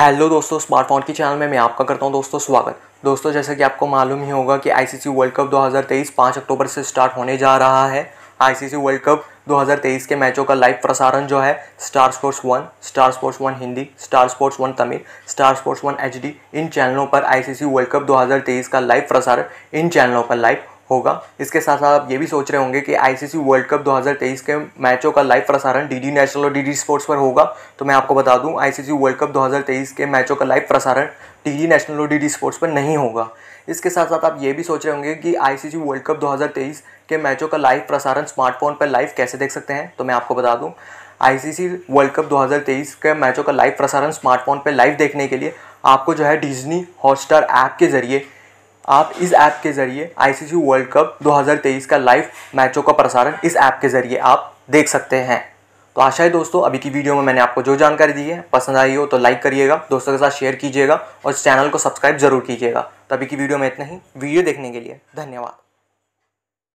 hello दोस्तों smartphone के channel में मैं आपका करता हूं दोस्तों स्वागत दोस्तों जैसा कि आपको मालूम ही होगा कि आईसीसी वर्ल्ड कप 2023 5 अक्टूबर से स्टार्ट होने जा रहा है आईसीसी वर्ल्ड कप 2023 के मैचों का लाइव प्रसारण जो है Star Sports one Star Sports one Hindi Star Sports one Tamil Star Sports one H इन चैनलों पर आई वर्ल्ड कप दो का लाइव प्रसारण इन चैनलों पर लाइव होगा इसके साथ साथ आप ये भी सोच रहे होंगे कि आईसीसी वर्ल्ड कप 2023 के मैचों का लाइव प्रसारण डीडी नेशनल और डीडी स्पोर्ट्स पर होगा तो मैं आपको बता दूं आईसीसी वर्ल्ड कप 2023 के मैचों का लाइव प्रसारण डीडी नेशनल और डीडी स्पोर्ट्स पर नहीं होगा इसके साथ साथ आप ये भी सोच रहे होंगे कि आईसीसी वर्ल्ड कप 2023 के मैचों का लाइव प्रसारण स्मार्टफोन पर लाइव कैसे देख सकते हैं तो मैं आपको बता दूँ आईसीसी वर्ल्ड कप 2023 के मैचों का लाइव प्रसारण स्मार्टफोन पर लाइव देखने के लिए आपको जो है डिजनी हॉटस्टार ऐप के ज़रिए आप इस ऐप के जरिए आईसीसी वर्ल्ड कप 2023 का लाइव मैचों का प्रसारण इस ऐप के जरिए आप देख सकते हैं तो आशा है दोस्तों अभी की वीडियो में मैंने आपको जो जानकारी दी है पसंद आई हो तो लाइक करिएगा दोस्तों के साथ शेयर कीजिएगा और चैनल को सब्सक्राइब जरूर कीजिएगा तो अभी की वीडियो में इतना ही वीडियो देखने के लिए धन्यवाद